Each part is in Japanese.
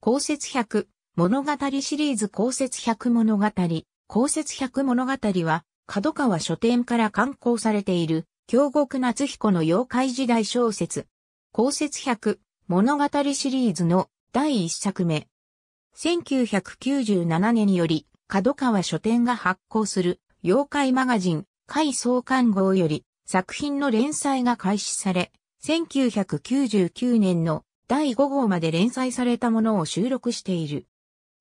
公説百物語シリーズ公説百物語、公説百物語は、角川書店から刊行されている、京極夏彦の妖怪時代小説。公説百物語シリーズの第一作目。1997年により、角川書店が発行する妖怪マガジン、怪創刊号より作品の連載が開始され、1999年の第5号まで連載されたものを収録している。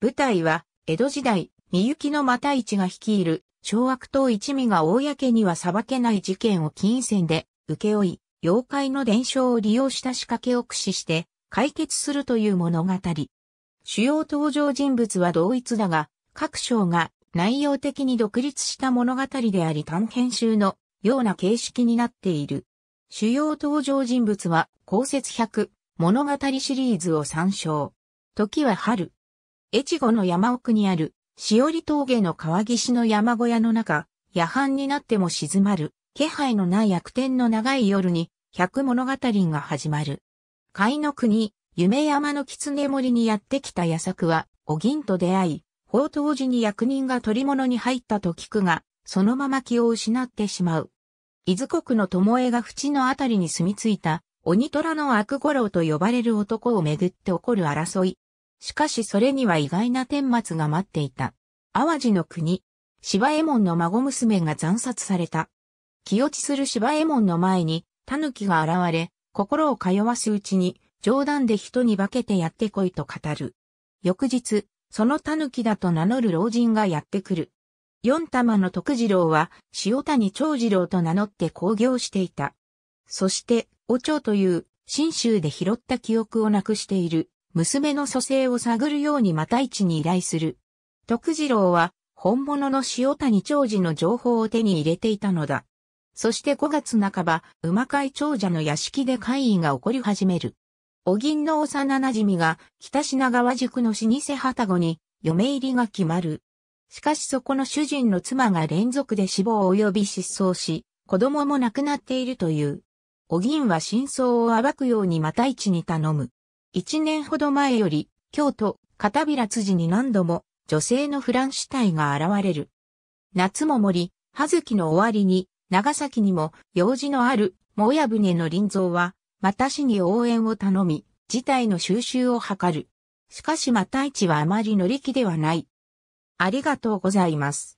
舞台は、江戸時代、三ゆの又市が率いる、小悪党一味が公には裁けない事件を金銭で、請け負い、妖怪の伝承を利用した仕掛けを駆使して、解決するという物語。主要登場人物は同一だが、各章が内容的に独立した物語であり短編集のような形式になっている。主要登場人物は、公設100、物語シリーズを参照。時は春。越後の山奥にある、しおり峠の川岸の山小屋の中、夜半になっても静まる、気配のない悪天の長い夜に、百物語が始まる。海の国、夢山の狐森にやってきた矢作は、お銀と出会い、宝刀寺に役人が取り物に入ったと聞くが、そのまま気を失ってしまう。伊豆国の巴が淵のあたりに住み着いた、鬼虎の悪五郎と呼ばれる男をめぐって起こる争い。しかしそれには意外な顛末が待っていた。淡路の国、芝右衛門の孫娘が惨殺された。気落ちする芝右衛門の前に、狸が現れ、心を通わすうちに、冗談で人に化けてやってこいと語る。翌日、その狸だと名乗る老人がやってくる。四玉の徳次郎は、塩谷長次郎と名乗って興行していた。そして、お蝶という、新州で拾った記憶をなくしている、娘の蘇生を探るようにまた一に依頼する。徳次郎は、本物の塩谷長治の情報を手に入れていたのだ。そして5月半ば、馬会長者の屋敷で会議が起こり始める。お銀の幼馴染が北品川宿の老舗旗子に嫁入りが決まる。しかしそこの主人の妻が連続で死亡及び失踪し、子供も亡くなっているという。お銀は真相を暴くようにまた市に頼む。一年ほど前より、京都、片平辻に何度も、女性のフラン死体が現れる。夏も森、葉月の終わりに、長崎にも、用事のある、もや船の林蔵は、また市に応援を頼み、事態の収集を図る。しかしまた市はあまり乗り気ではない。ありがとうございます。